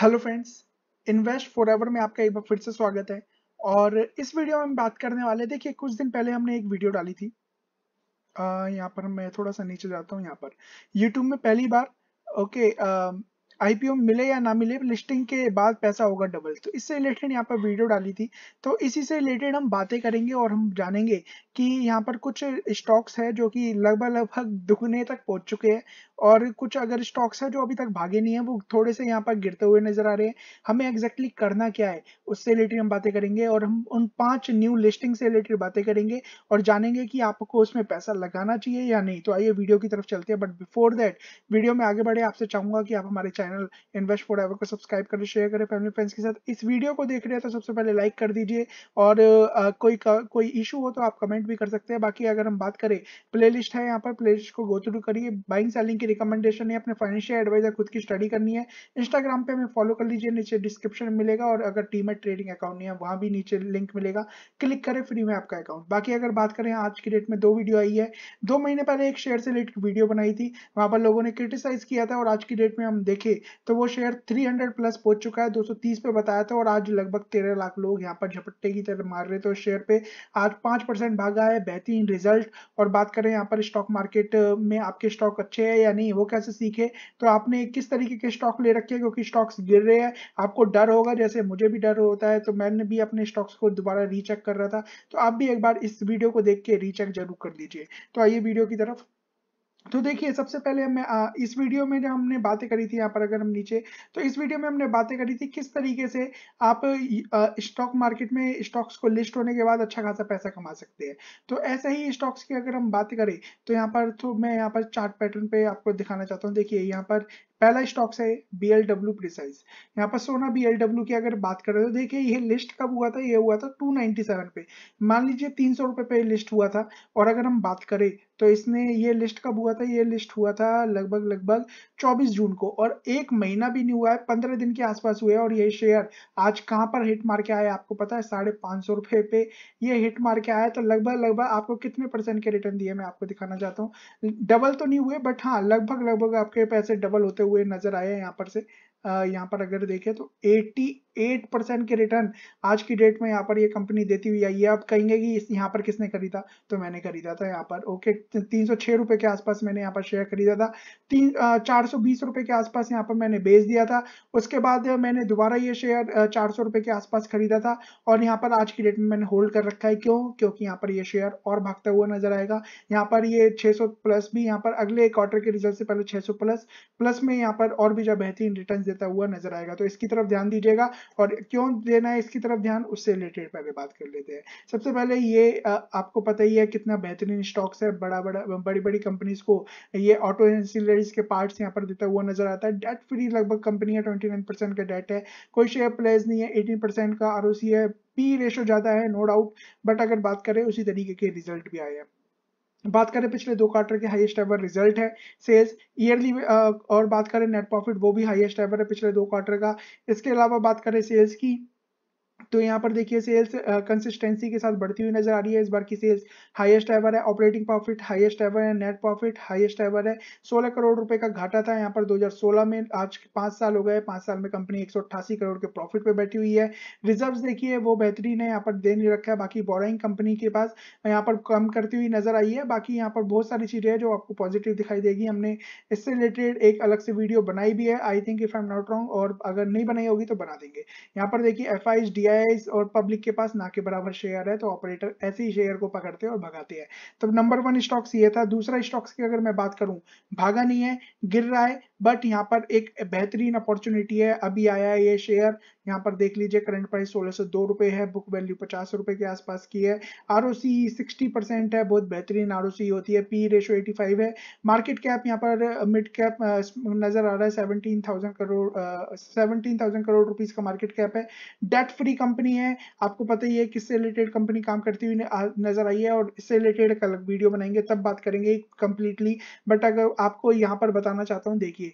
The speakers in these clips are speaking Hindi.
hello friends invest forever में आपका एक बार फिर से स्वागत है और इस वीडियो में हम बात करने वाले देखिए कुछ दिन पहले हमने एक वीडियो डाली थी यहाँ पर मैं थोड़ा सा नीचे जाता हूँ यहाँ पर यूट्यूब में पहली बार ओके आईपीओ मिले या ना मिले लिस्टिंग के बाद पैसा होगा डबल तो इससे रिलेटेड यहाँ पर वीडियो डाली थी तो इसी से रिलेटेड हम बातें करेंगे और हम जानेंगे कि यहाँ पर कुछ स्टॉक्स है जो कि लगभग लगभग दुगने तक पहुंच चुके हैं और कुछ अगर स्टॉक्स है जो अभी तक भागे नहीं है वो थोड़े से यहाँ पर गिरते हुए नजर आ रहे हैं हमें एग्जैक्टली करना क्या है उससे रिलेटेड हम बातें करेंगे और हम उन पांच न्यू लिस्टिंग से रिलेटेड बातें करेंगे और जानेंगे कि आपको उसमें पैसा लगाना चाहिए या नहीं तो आइए वीडियो की तरफ चलते हैं बट बिफोर दैट वीडियो में आगे बढ़े आपसे चाहूंगा कि आप हमारे channel channel invest forever को सब्सक्राइब करें शेयर करें फैमिली फ्रेंड्स के साथ इस वीडियो को देख रहे हैं तो सबसे पहले लाइक कर दीजिए और आ, कोई का, कोई इशू हो तो आप कमेंट भी कर सकते हैं बाकी अगर हम बात करें प्ले है यहाँ पर प्ले को गो थ्रू करिए बाइंग सेलिंग की रिकमेंडेशन है अपने फाइनेंशियल एडवाइजर खुद की स्टडी करनी है इंस्टाग्राम पर हमें फॉलो कर लीजिए नीचे डिस्क्रिप्शन मिलेगा और अगर टीमेट ट्रेडिंग अकाउंट नहीं है वहाँ भी नीचे लिंक मिलेगा क्लिक करें फ्री में आपका अकाउंट बाकी अगर बात करें आज की डेट में दो वीडियो आई है दो महीने पहले एक शेयर से रिलेटेड वीडियो बनाई थी वहां पर लोगों ने क्रिटिसाइज किया था और आज की डेट में हम देखें तो वो शेयर 300 प्लस पहुंच चुका है 230 पे बताया था और आज लगभग 13 लाख लोग यहाँ पर झपट्टे की तरह मार रहे थे उस शेयर पे आज पाँच परसेंट भागा है बेहतरीन रिजल्ट और बात करें यहाँ पर स्टॉक मार्केट में आपके स्टॉक अच्छे है या नहीं वो कैसे सीखे तो आपने किस तरीके के स्टॉक ले रखे क्योंकि स्टॉक्स गिर रहे हैं आपको डर होगा जैसे मुझे भी डर होता है तो मैंने भी अपने स्टॉक्स को दोबारा रीचेक कर रहा था तो आप भी एक बार इस वीडियो को देख के रीचेक जरूर कर लीजिए तो आइए वीडियो की तरफ तो देखिए सबसे पहले हम इस वीडियो में जो हमने बातें करी थी यहाँ पर अगर हम नीचे तो इस वीडियो में हमने बातें करी थी किस तरीके से आप स्टॉक मार्केट में स्टॉक्स को लिस्ट होने के बाद अच्छा खासा पैसा कमा सकते हैं तो ऐसे ही स्टॉक्स की अगर हम बात करें तो यहाँ पर तो मैं यहाँ पर चार्ट पैटर्न पे आपको दिखाना चाहता हूँ देखिए यहाँ पर पहला स्टॉक है बी एल डब्ल्यू प्रिसाइज यहाँ पर सोना बी एल डब्ल्यू की अगर बात करें तो देखिए ये लिस्ट कब हुआ था ये हुआ था 297 पे मान लीजिए तीन सौ रुपये पे लिस्ट हुआ था और अगर हम बात करें तो इसने ये लिस्ट कब हुआ था ये लिस्ट हुआ था लगभग लगभग 24 जून को और एक महीना भी नहीं हुआ है पंद्रह दिन के आसपास हुए और ये शेयर आज कहाँ पर हिट मार के आया आपको पता है साढ़े पाँच सौ रुपये पे ये हिट मार के आया तो लगभग लगभग आपको कितने परसेंट के रिटर्न दिए मैं आपको दिखाना चाहता हूँ डबल तो नहीं हुए बट हाँ लगभग लगभग आपके पैसे डबल होते हुए हुए नजर आए यहाँ पर से यहाँ पर अगर देखें तो एटी एट परसेंट के रिटर्न आज की डेट में यहाँ पर ये कंपनी देती हुई आई है आप कहेंगे कि इस यहाँ पर किसने खरीदा तो मैंने खरीदा था यहाँ पर ओके तीन सौ छह रुपए के आसपास मैंने यहाँ पर शेयर खरीदा था तीन चार सौ बीस रुपए के आसपास यहाँ पर मैंने बेच दिया था उसके बाद मैंने दोबारा ये शेयर चार सौ रुपए के आसपास खरीदा था और यहाँ पर आज की डेट में मैंने होल्ड कर रखा है क्यों क्योंकि यहाँ पर ये शेयर और भागता हुआ नजर आएगा यहाँ पर ये सौ प्लस भी यहाँ पर अगले क्वार्टर के रिजल्ट से पहले सौ प्लस प्लस में यहाँ पर और भी ज्यादा बेहतरीन रिटर्न देता हुआ नजर आएगा तो इसकी तरफ ध्यान दीजिएगा और क्यों देना है इसकी तरफ ध्यान उससे रिलेटेड पहले बात कर लेते हैं सबसे पहले ये आपको पता ही है कितना बेहतरीन स्टॉक्स है बड़ा बड़ा बड़ी बड़ी कंपनीज को ये ऑटो एंसिलरीज के पार्ट्स यहाँ पर देता हुआ नजर आता है डेट फ्री लगभग कंपनी है ट्वेंटी का डेट है कोई शेयर प्लेस नहीं है एटीन का आर है पी रेशो ज़्यादा है नो डाउट बट अगर बात करें उसी तरीके के रिजल्ट भी आए हैं बात करें पिछले दो क्वार्टर के हाईएस्ट एवर रिजल्ट है सेल्स ईयरली और बात करें नेट प्रॉफिट वो भी हाईएस्ट एवर है पिछले दो क्वार्टर का इसके अलावा बात करें सेल्स की तो यहाँ पर देखिए सेल्स कंसिस्टेंसी के साथ बढ़ती हुई नजर आ रही है इस बार की सेल्स हाईएस्ट एवर है ऑपरेटिंग प्रॉफिट हाईएस्ट एवर है नेट प्रॉफिट हाईएस्ट एवर है 16 करोड़ रुपए का घाटा था यहाँ पर 2016 में आज पांच साल हो गए पांच साल में कंपनी एक करोड़ के प्रॉफिट पे बैठी हुई है रिजर्व देखिए वो बेहतरीन है यहाँ पर दे नहीं रखा है बाकी बोराइंग कंपनी के पास यहाँ पर कम करती हुई नजर आई है बाकी यहाँ पर बहुत सारी चीजें है जो आपको पॉजिटिव दिखाई देगी हमने इससे रिलेटेड एक अलग से वीडियो बनाई भी है I think if I am not wrong और अगर नहीं बनाई होगी तो बना देंगे यहाँ पर देखिए एफ आई शेयर्स और पब्लिक के पास ना के बराबर शेयर है तो ऑपरेटर ऐसे ही शेयर को पकड़ते और भगाते हैं तो नंबर वन स्टॉक्स ये था दूसरा स्टॉक्स की अगर मैं बात करूं भागा नहीं है गिर रहा है बट यहाँ पर एक बेहतरीन अपॉर्चुनिटी है अभी आया है ये शेयर यहाँ पर देख लीजिए करंट प्राइस सोलह सौ दो रुपए है बुक वैल्यू पचास रुपए के आसपास की है R O C sixty percent है बहुत बेहतरीन आर ओ सी होती है पी रेशो एटी फाइव है मार्केट कैप यहाँ पर मिड कैप नजर आ रहा है seventeen thousand crore seventeen thousand crore rupees का मार्केट कैप है डेट फ्री कंपनी है आपको पता ही है किससे रिलेटेड कंपनी काम करती हुई नजर आई है और इससे रिलेटेड एक अलग वीडियो बनाएंगे तब बात करेंगे कंप्लीटली बट अगर आपको यहाँ पर बताना चाहता हूँ देखिए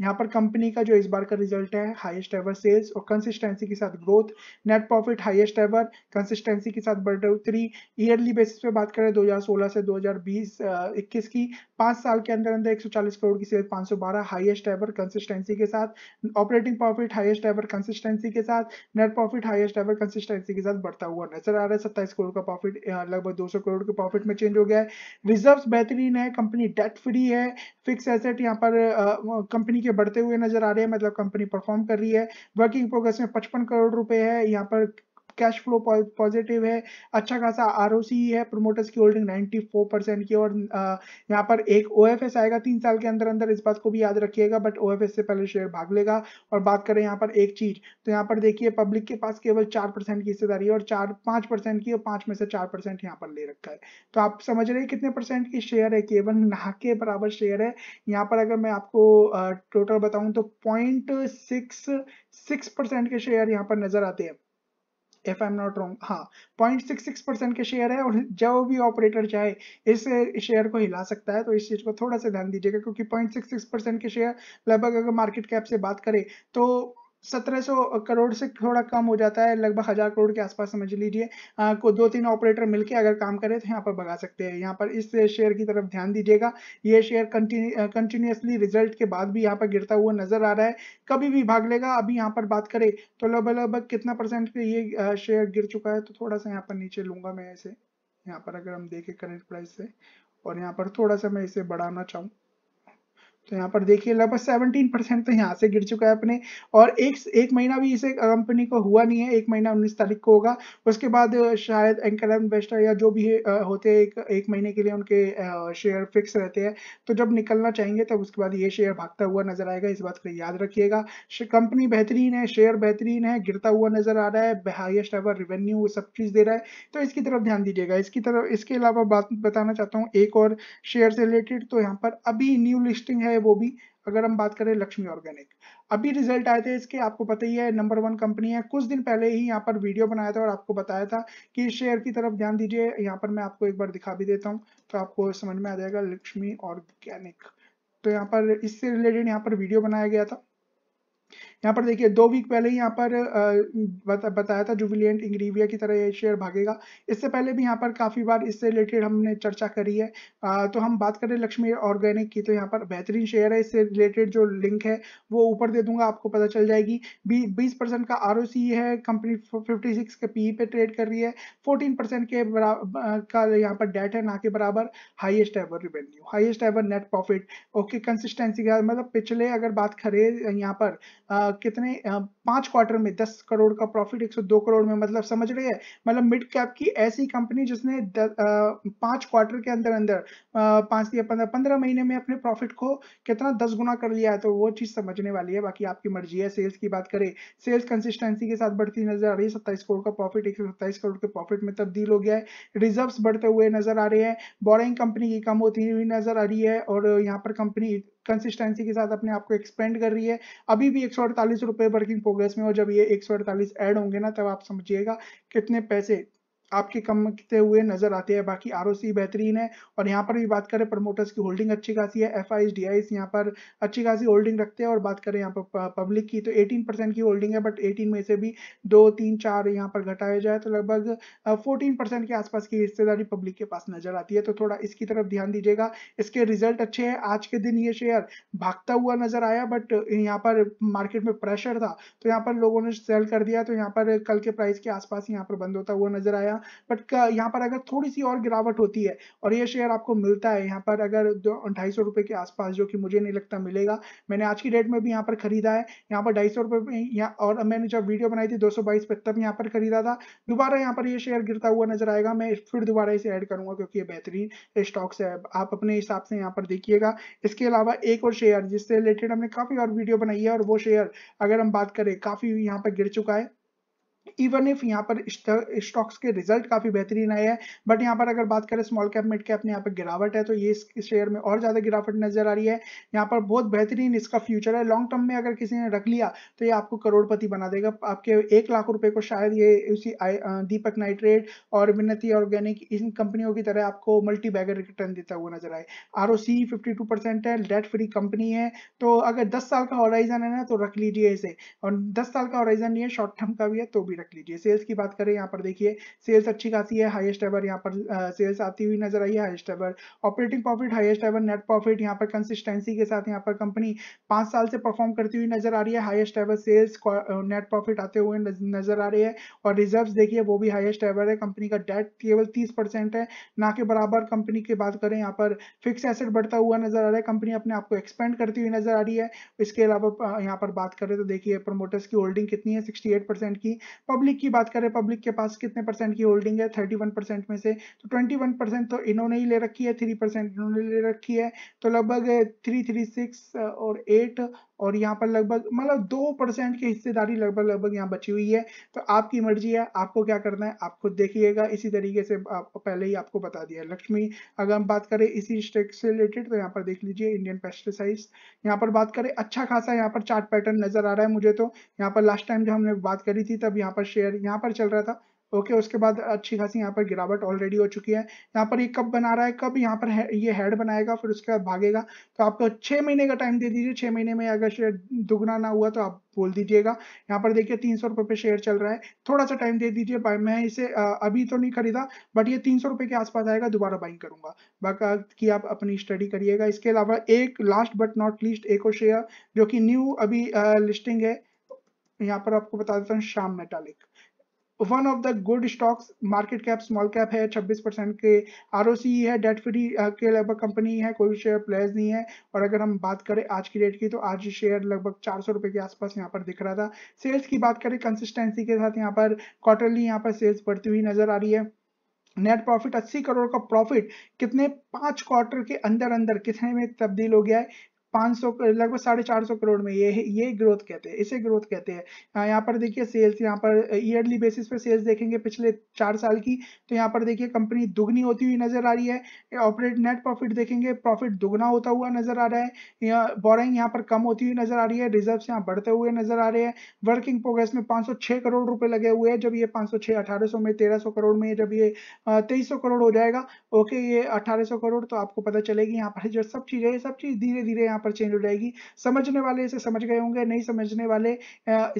यहाँ पर कंपनी का जो इस बार का रिजल्ट है हाईएस्ट एवर सेल्स और कंसिस्टेंसी के साथ growth net profit highest ever consistency के साथ बढ़ोतरी ईयरली बेसिस पे बात करें 2016 से 2020 21 की पांच साल के अंदर अंदर 140 करोड़ की सेल्स 512 हाईएस्ट एवर कंसिस्टेंसी के साथ operating profit highest ever consistency के साथ net profit highest ever consistency के साथ बढ़ता हुआ नजर आ रहा है सत्ताईस करोड़ का प्रॉफिट लगभग दो करोड़ के प्रॉफिट में चेंज हो गया है रिजर्व बेहतरीन है कंपनी डेट फ्री है फिक्स एसेट यहाँ पर कंपनी के बढ़ते हुए नजर आ रहे हैं मतलब कंपनी परफॉर्म कर रही है वर्किंग प्रोग्रेस में पचपन करोड़ रुपए है यहाँ पर कैश फ्लो पॉजिटिव है अच्छा खासा आर है प्रोमोटर्स की होल्डिंग 94 परसेंट की और uh, यहाँ पर एक ओ आएगा तीन साल के अंदर अंदर इस बात को भी याद रखिएगा बट ओ से पहले शेयर भाग लेगा और बात करें यहाँ पर एक चीज तो यहाँ पर देखिए पब्लिक के पास केवल चार परसेंट की हिस्सेदारी है और चार पाँच परसेंट की और पाँच में से चार परसेंट यहाँ पर ले रखा है तो आप समझ रहे हैं कितने परसेंट की शेयर है केवल नहा के बराबर शेयर है यहाँ पर अगर मैं आपको टोटल uh, बताऊँ तो पॉइंट सिक्स सिक्स परसेंट के शेयर यहाँ पर नजर आते हैं if I am not wrong हाँ पॉइंट सिक्स सिक्स परसेंट के शेयर है और जो भी ऑपरेटर चाहे इस शेयर को हिला सकता है तो इस चीज़ को थोड़ा सा ध्यान दीजिएगा क्योंकि पॉइंट सिक्स सिक्स परसेंट के शेयर लगभग अगर मार्केट कैप से बात करें तो 1700 करोड़ से थोड़ा कम हो जाता है लगभग हजार करोड़ के आसपास समझ लीजिए को दो तीन ऑपरेटर मिलके अगर काम करें तो यहाँ पर भगा सकते हैं यहाँ पर इस शेयर की तरफ ध्यान दीजिएगा ये शेयर कंटिन्यूसली रिजल्ट के बाद भी यहाँ पर गिरता हुआ नजर आ रहा है कभी भी भाग लेगा अभी यहाँ पर बात करें तो लगभग लगभग कितना परसेंट पे ये शेयर गिर चुका है तो थोड़ा सा यहाँ पर नीचे लूंगा मैं इसे यहाँ पर अगर हम देखें करेंट प्राइस से और यहाँ पर थोड़ा सा मैं इसे बढ़ाना चाहूँ तो यहाँ पर देखिए लगभग सेवनटीन परसेंट तो यहाँ से गिर चुका है अपने और एक एक महीना भी इसे कंपनी को हुआ नहीं है एक महीना उन्नीस तारीख को होगा उसके बाद शायद एंकर इन्वेस्टर या जो भी होते हैं एक, एक महीने के लिए उनके शेयर फिक्स रहते हैं तो जब निकलना चाहेंगे तब उसके बाद ये शेयर भागता हुआ नजर आएगा इस बात को याद रखिएगा कंपनी बेहतरीन है शेयर बेहतरीन है गिरता हुआ नजर आ रहा है हाइएस्ट एवर वो सब चीज दे रहा है तो इसकी तरफ ध्यान दीजिएगा इसकी तरफ इसके अलावा बात बताना चाहता हूँ एक और शेयर से रिलेटेड तो यहाँ पर अभी न्यू लिस्टिंग है है वो भी अगर हम बात करें लक्ष्मी ऑर्गेनिक अभी रिजल्ट आए थे इसके आपको पता ही है नंबर वन कंपनी है कुछ दिन पहले ही यहाँ पर वीडियो बनाया था और आपको बताया था कि शेयर की तरफ ध्यान दीजिए यहाँ पर मैं आपको एक बार दिखा भी देता हूँ तो आपको समझ में आ जाएगा लक्ष्मी ऑर्गेनिक तो यहाँ पर इससे रिलेटेड यहाँ पर वीडियो बनाया गया था यहाँ पर देखिए दो वीक पहले ही यहाँ पर बता, बताया था जुबिलियंट इंग्रीविया की तरह ये शेयर भागेगा इससे पहले भी यहाँ पर काफ़ी बार इससे रिलेटेड हमने चर्चा करी है आ, तो हम बात करें लक्ष्मी ऑर्गेनिक की तो यहाँ पर बेहतरीन शेयर है इससे रिलेटेड जो लिंक है वो ऊपर दे दूंगा आपको पता चल जाएगी बीस परसेंट का आर है कंपनी फिफ्टी सिक्स के पी e पे ट्रेड कर रही है फोर्टीन परसेंट के का यहाँ पर डेट है ना के बराबर highest ever revenue highest ever net profit okay consistency का मतलब पिछले अगर बात करें यहाँ पर कितने पांच क्वार्टर में दस करोड़ का प्रॉफिट एक सौ दो करोड़ में मतलब समझ रहे हैं मतलब मिड कैप की ऐसी कंपनी जिसने पांच क्वार्टर के अंदर अंदर पांच या पंद्रह पंद्रह महीने में अपने प्रॉफिट को कितना दस गुना कर लिया है तो वो चीज समझने वाली है बाकी आपकी मर्जी है सेल्स की बात करें सेल्स कंसिस्टेंसी के साथ बढ़ती नजर आ रही है सत्ताईस करोड़ का प्रॉफिट एक करोड़ के प्रॉफिट में तब्दील हो गया है रिजर्व बढ़ते हुए नजर आ रहे हैं बोरिंग कंपनी की कम होती हुई नजर आ रही है और यहाँ पर कंपनी कंसिस्टेंसी के साथ अपने आप को एक्सपेंड कर रही है अभी भी एक सौ वर्किंग प्रोग्रेस में और जब ये एक सौ ऐड होंगे ना तब आप समझिएगा कितने पैसे आपके कमते हुए नजर आते हैं बाकी आर बेहतरीन है और यहाँ पर भी बात करें प्रमोटर्स की होल्डिंग अच्छी खासी है एफ आई यहाँ पर अच्छी खासी होल्डिंग रखते हैं और बात करें यहाँ पर पब्लिक की तो 18% की होल्डिंग है बट 18 में से भी दो तीन चार यहाँ पर घटाया जाए तो लगभग 14% के आसपास की हिस्सेदारी पब्लिक के पास नजर आती है तो थोड़ा इसकी तरफ ध्यान दीजिएगा इसके रिजल्ट अच्छे हैं आज के दिन ये शेयर भागता हुआ नजर आया बट यहाँ पर मार्केट में प्रेशर था तो यहाँ पर लोगों ने सेल कर दिया तो यहाँ पर कल के प्राइस के आसपास यहाँ पर बंद होता हुआ नजर आया बट यहाँ पर अगर थोड़ी सी और गिरावट होती है और ये शेयर आपको मिलता है यहाँ पर अगर ढाई सौ रुपए के आसपास जो कि मुझे नहीं लगता मिलेगा मैंने आज की डेट में भी यहाँ पर खरीदा है यहाँ पर ढाई सौ रुपए और मैंने जब वीडियो बनाई थी दो सौ बाईस पे तब यहाँ पर खरीदा था दोबारा यहाँ पर ये शेयर गिरता हुआ नजर आएगा मैं फिर दोबारा इसे ऐड करूंगा क्योंकि ये बेहतरीन स्टॉक्स है आप अपने हिसाब से यहाँ पर देखिएगा इसके अलावा एक और शेयर जिससे रिलेटेड हमने काफी और वीडियो बनाई है और वो शेयर अगर हम बात करें काफी यहाँ पर गिर चुका है इवन इफ यहाँ पर स्टॉक्स के रिजल्ट काफी बेहतरीन आए हैं बट यहाँ पर अगर बात करें स्मॉल कैप मिड कैप में यहाँ पर गिरावट है तो ये इस शेयर में और ज्यादा गिरावट नजर आ रही है यहाँ पर बहुत बेहतरीन इसका फ्यूचर है लॉन्ग टर्म में अगर किसी ने रख लिया तो ये आपको करोड़पति बना देगा आपके एक लाख रुपए को शायद ये उसी दीपक नाइट्रेट और विनती ऑर्गेनिक इन कंपनियों की तरह आपको मल्टी बैगर रिटर्न देता हुआ नजर आए R O C fifty two percent है डेट फ्री कंपनी है तो अगर दस साल का ऑराइजन है ना तो रख लीजिए इसे और दस साल का ऑराइजन नहीं है शॉर्ट टर्म का भी है तो भी भी रख लीजिए सेल्स की बात करें यहाँ पर देखिए सेल्स अच्छी खासी है हाईएस्ट एवर यहाँ पर सेल्स आती हुई नजर आई है highest ever operating profit highest ever net profit यहाँ पर कंसिस्टेंसी के साथ यहाँ पर कंपनी पांच साल से परफॉर्म करती हुई नजर आ रही है highest ever sales net profit आते हुए नजर आ रहे हैं और रिजर्व देखिए वो भी हाईएस्ट एवर है कंपनी का डेट केवल तीस परसेंट है ना के बराबर कंपनी की बात करें यहाँ पर फिक्स एसेट बढ़ता हुआ नजर आ रहा है कंपनी अपने आप को एक्सपेंड करती हुई नजर आ रही है इसके अलावा यहाँ पर बात करें तो देखिए प्रमोटर्स की होल्डिंग कितनी है 68 परसेंट की पब्लिक की बात करें पब्लिक के पास कितने परसेंट की होल्डिंग है थर्टी वन परसेंट में से तो ट्वेंटी वन परसेंट तो इन्होंने ही ले रखी है थ्री परसेंट इन्होंने ले रखी है तो लगभग थ्री थ्री सिक्स और एट और यहाँ पर लगभग मतलब दो परसेंट की हिस्सेदारी लगभग लगभग यहाँ बची हुई है तो आपकी मर्जी है आपको क्या करना है आप खुद देखिएगा इसी तरीके से आप पहले ही आपको बता दिया लक्ष्मी अगर हम बात करें इसी स्टेक से रिलेटेड तो यहाँ पर देख लीजिए इंडियन पेस्टिसाइड्स यहाँ पर बात करें अच्छा खासा यहाँ पर चार्ट पैटर्न नजर आ रहा है मुझे तो यहाँ पर लास्ट टाइम जब हमने बात करी थी तब यहाँ पर शेयर यहाँ पर चल रहा था ओके okay, उसके बाद अच्छी खासी यहाँ पर गिरावट ऑलरेडी हो चुकी है यहाँ पर ये कब बना रहा है कब यहाँ पर है, ये हेड बनाएगा फिर उसके बाद भागेगा तो आपको तो छः महीने का टाइम दे दीजिए छः महीने में अगर शेयर दुगना ना हुआ तो आप बोल दीजिएगा यहाँ पर देखिए तीन सौ रुपये पे शेयर चल रहा है थोड़ा सा टाइम दे दीजिए मैं इसे अभी तो नहीं खरीदा बट ये तीन के आसपास आएगा दोबारा बाइंग करूंगा बाकी आप अपनी स्टडी करिएगा इसके अलावा एक लास्ट बट नॉट लीस्ट एक और शेयर जो कि न्यू अभी लिस्टिंग है यहाँ पर आपको बता देता हूँ Shyam metallic one of the good stocks market cap small cap है 26 परसेंट के आर है डेट फ्री के लगभग कंपनी है कोई शेयर प्लेस नहीं है और अगर हम बात करें आज की डेट की तो आज शेयर लगभग चार सौ के आसपास यहाँ पर दिख रहा था सेल्स की बात करें कंसिस्टेंसी के साथ यहाँ पर क्वार्टरली यहाँ पर सेल्स बढ़ती हुई नजर आ रही है नेट प्रॉफिट 80 करोड़ का प्रॉफिट कितने पांच क्वार्टर के अंदर अंदर कितने में तब्दील हो गया है पाँच सौ लगभग साढ़े चार सौ करोड़ में ये ये ग्रोथ कहते हैं इसे ग्रोथ कहते हैं यहाँ पर देखिए सेल्स यहाँ पर ईयरली बेसिस पे सेल्स देखेंगे पिछले चार साल की तो यहाँ पर देखिए कंपनी दुगनी होती हुई नजर आ रही है ऑपरेट नेट प्रॉफिट देखेंगे प्रॉफिट दुगना होता हुआ नजर आ रहा है यहाँ बोरिंग यहाँ पर कम होती हुई नजर आ रही है रिजर्व यहाँ बढ़ते हुए नजर आ रहे हैं वर्किंग प्रोग्रेस में पाँच करोड़ रुपए लगे हुए हैं जब ये पाँच सौ छः में तेरह करोड़ में जब ये तेईस करोड़ हो जाएगा ओके ये अठारह करोड़ तो आपको पता चलेगी यहाँ पर जो सब चीज़ें सब चीज़ धीरे धीरे यहाँ पर चेंज हो जाएगी समझने वाले इसे समझ गए होंगे नहीं समझने वाले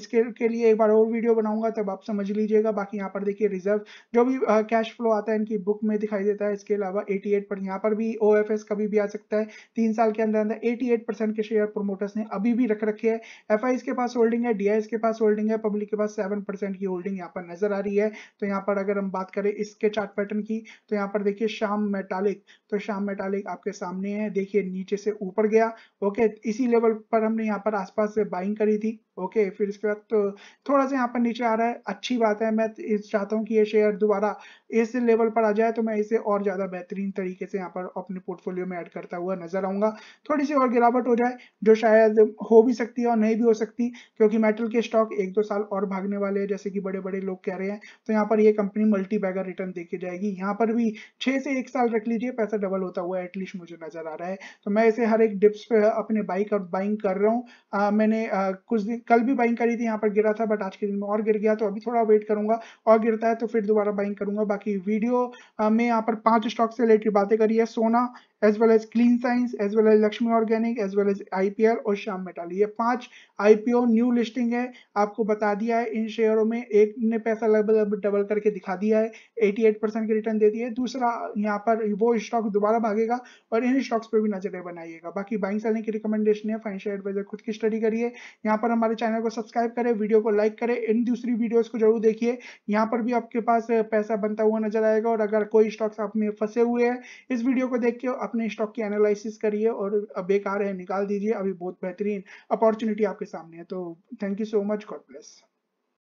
इसके के लिए एक बार और वीडियो बनाऊंगा तब आप समझ लीजिएगा बाकी यहाँ पर देखिए रिजर्व जो भी कैश फ्लो आता है इनकी बुक में दिखाई देता है इसके अलावा एटी पर यहाँ पर भी ओ कभी भी आ सकता है तीन साल के अंदर अंदर एटी के शेयर प्रोमोटर्स ने अभी भी रख रखे है एफ के पास होल्डिंग है डी के पास होल्डिंग है पब्लिक के पास सेवन की होल्डिंग यहाँ पर नजर आ रही है तो यहाँ पर अगर हम बात करें इसके चार्ट पैटर्न की तो यहाँ पर देखिए शाम मेटालिक तो शाम मेटालिक आपके सामने है देखिए नीचे से ऊपर गया ओके इसी लेवल पर हमने यहाँ पर आसपास से बाइंग करी थी ओके फिर इसके बाद तो थोड़ा सा यहाँ पर नीचे आ रहा है अच्छी बात है मैं चाहता हूँ कि ये शेयर दोबारा इस लेवल पर आ जाए तो मैं इसे और ज़्यादा बेहतरीन तरीके से यहाँ पर अपने पोर्टफोलियो में ऐड करता हुआ नजर आऊंगा थोड़ी सी और गिरावट हो जाए जो शायद हो भी सकती है और नहीं भी हो सकती क्योंकि मेटल के स्टॉक एक दो साल और भागने वाले हैं जैसे कि बड़े बड़े लोग कह रहे हैं तो यहाँ पर ये कंपनी मल्टी बैगर रिटर्न देखी जाएगी यहाँ पर भी छह से एक साल रख लीजिए पैसा डबल होता हुआ एटलीस्ट मुझे नजर आ रहा है तो मैं इसे हर एक डिप्स पे अपने बाइक और बाइंग कर रहा हूँ मैंने आ, कुछ दिन कल भी बाइंग करी थी यहाँ पर गिरा था बट आज के दिन में और गिर गया तो अभी थोड़ा वेट करूंगा और गिरता है तो फिर दोबारा बाइंग करूंगा बाकी वीडियो आ, में यहाँ पर पांच स्टॉक से रिलेटेड बातें करी है Sona as well as clean science as well as Laxmi organic as well as IPL और श्याम मेटाल ये पांच आईपीओ न्यू लिस्टिंग है आपको बता दिया है इन शेयरों में एक ने पैसा लगभग डबल करके दिखा दिया है 88 परसेंट की रिटर्न दे दी है दूसरा यहाँ पर वो स्टॉक दोबारा भागेगा और इन स्टॉक्स पर भी नजरें बनाइएगा बाकी बाइंग सेलिंग की रिकमेंडेशन है फाइनेंशियल एडवाइजर खुद की स्टडी करिए यहाँ पर हमारे चैनल को सब्सक्राइब करें वीडियो को लाइक करें इन दूसरी वीडियोज को जरूर देखिए यहाँ पर भी आपके पास पैसा बनता हुआ नजर आएगा और अगर कोई स्टॉक्स आप में फंसे हुए हैं इस वीडियो को देख के आप अपने स्टॉक की एनालिसिस करिए और बेकार है निकाल दीजिए अभी बहुत बेहतरीन अपॉर्चुनिटी आपके सामने है तो thank you so much God bless